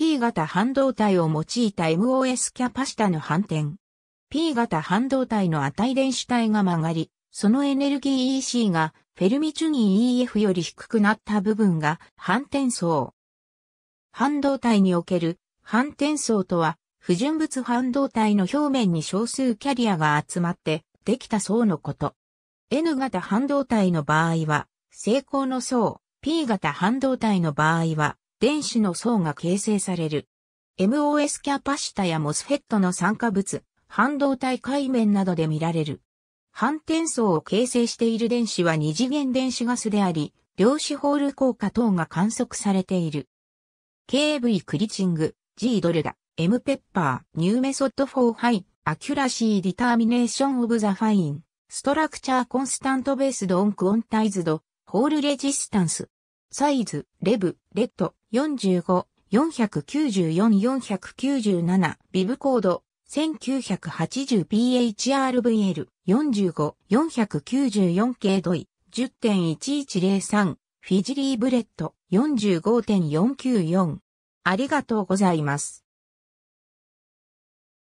P 型半導体を用いた MOS キャパシタの反転。P 型半導体の値電子体が曲がり、そのエネルギー EC がフェルミチュニー EF より低くなった部分が反転層。半導体における反転層とは、不純物半導体の表面に少数キャリアが集まってできた層のこと。N 型半導体の場合は、成功の層、P 型半導体の場合は、電子の層が形成される。MOS キャパシタやモスフェットの酸化物、半導体界面などで見られる。反転層を形成している電子は二次元電子ガスであり、量子ホール効果等が観測されている。KV クリチング、G ドルダ、M ペッパー、ニューメソッドフォーハイ、アキュラシーディターミネーションオブザファイン、ストラクチャーコンスタントベースドオンクオンタイズド、ホールレジスタンス。サイズ、レブ、レッド、45、494-497、ビブコード、1980PHRVL45、494K ドイ、10.1103、フィジリーブレッド、45.494。ありがとうございます。